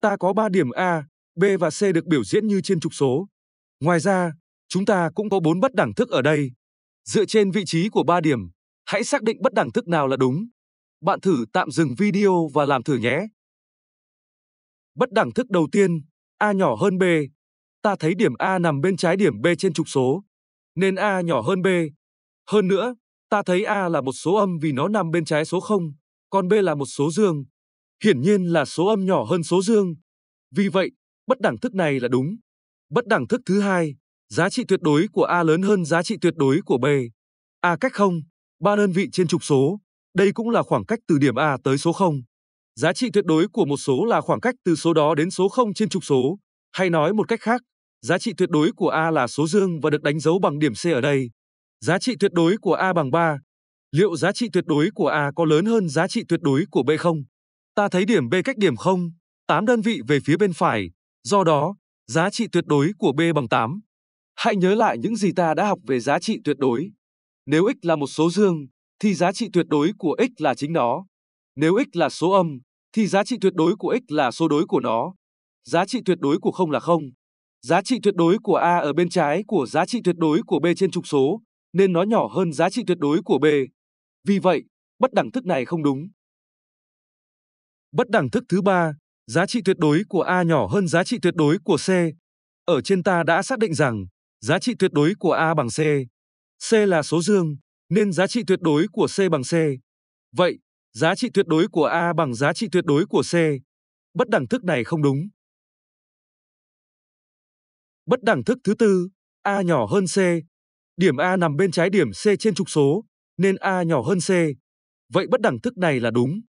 ta có 3 điểm A, B và C được biểu diễn như trên trục số. Ngoài ra, chúng ta cũng có 4 bất đẳng thức ở đây. Dựa trên vị trí của 3 điểm, hãy xác định bất đẳng thức nào là đúng. Bạn thử tạm dừng video và làm thử nhé. Bất đẳng thức đầu tiên, A nhỏ hơn B. Ta thấy điểm A nằm bên trái điểm B trên trục số, nên A nhỏ hơn B. Hơn nữa, ta thấy A là một số âm vì nó nằm bên trái số 0, còn B là một số dương. Hiển nhiên là số âm nhỏ hơn số dương. Vì vậy, bất đẳng thức này là đúng. Bất đẳng thức thứ hai, giá trị tuyệt đối của A lớn hơn giá trị tuyệt đối của B. A cách 0, ba đơn vị trên trục số, đây cũng là khoảng cách từ điểm A tới số 0. Giá trị tuyệt đối của một số là khoảng cách từ số đó đến số 0 trên trục số, hay nói một cách khác, giá trị tuyệt đối của A là số dương và được đánh dấu bằng điểm C ở đây. Giá trị tuyệt đối của A bằng 3. Liệu giá trị tuyệt đối của A có lớn hơn giá trị tuyệt đối của B không? Ta thấy điểm B cách điểm 0, 8 đơn vị về phía bên phải, do đó, giá trị tuyệt đối của B bằng 8. Hãy nhớ lại những gì ta đã học về giá trị tuyệt đối. Nếu x là một số dương, thì giá trị tuyệt đối của x là chính nó. Nếu x là số âm, thì giá trị tuyệt đối của x là số đối của nó. Giá trị tuyệt đối của 0 là 0. Giá trị tuyệt đối của A ở bên trái của giá trị tuyệt đối của B trên trục số, nên nó nhỏ hơn giá trị tuyệt đối của B. Vì vậy, bất đẳng thức này không đúng. Bất đẳng thức thứ ba, giá trị tuyệt đối của A nhỏ hơn giá trị tuyệt đối của C. Ở trên ta đã xác định rằng giá trị tuyệt đối của A bằng C. C là số dương, nên giá trị tuyệt đối của C bằng C. Vậy, giá trị tuyệt đối của A bằng giá trị tuyệt đối của C. Bất đẳng thức này không đúng. Bất đẳng thức thứ tư, A nhỏ hơn C. Điểm A nằm bên trái điểm C trên trục số, nên A nhỏ hơn C. Vậy bất đẳng thức này là đúng.